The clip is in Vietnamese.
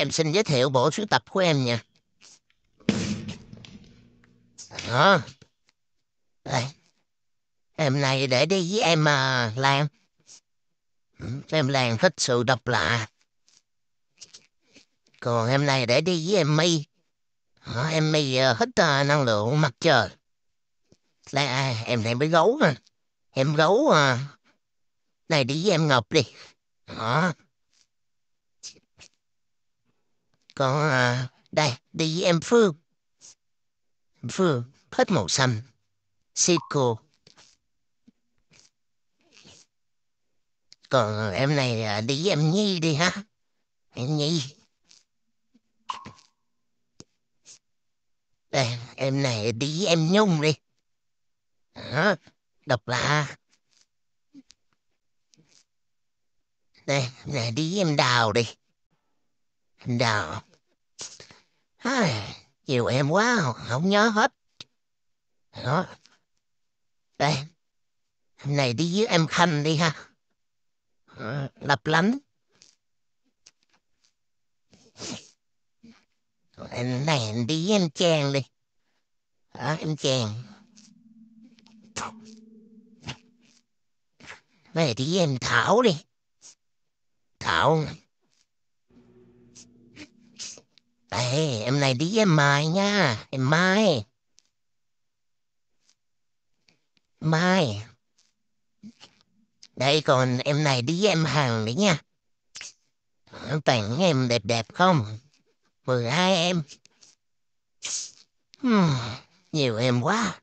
Em xin giới thiệu bộ sưu tập của em nha. Đó. Đây. Em này để đi với em à, Lan. Ừ, em Lan thích sự độc lạ. Còn em này để đi với em My. Đó, em My à, thích à, năng lượng mặt trời. Đây, à, em này mới gấu nè. Em gấu à. Này đi với em Ngọc đi. Đó. Còn à, đây, đi em Phương. Em Phương, hết màu xanh. Xịt cô. Còn em này à, đi em Nhi đi ha. Em Nhi. Đây, em này đi em Nhung đi. Đó, độc lạ. Đây, này đi em Đào đi. Đào. Nhiều em quá không nhớ hết Đó Đây Hôm nay đi với em Khanh đi ha ờ, Lập lánh Anh này đi với em Trang đi Đó em Trang Về đi với em Thảo đi Thảo em này đi em Mai nha. Em Mai. Mai. Đây còn em này đi em hàng đấy nha. Tặng em đẹp đẹp không? 12 em. Hmm, nhiều em quá.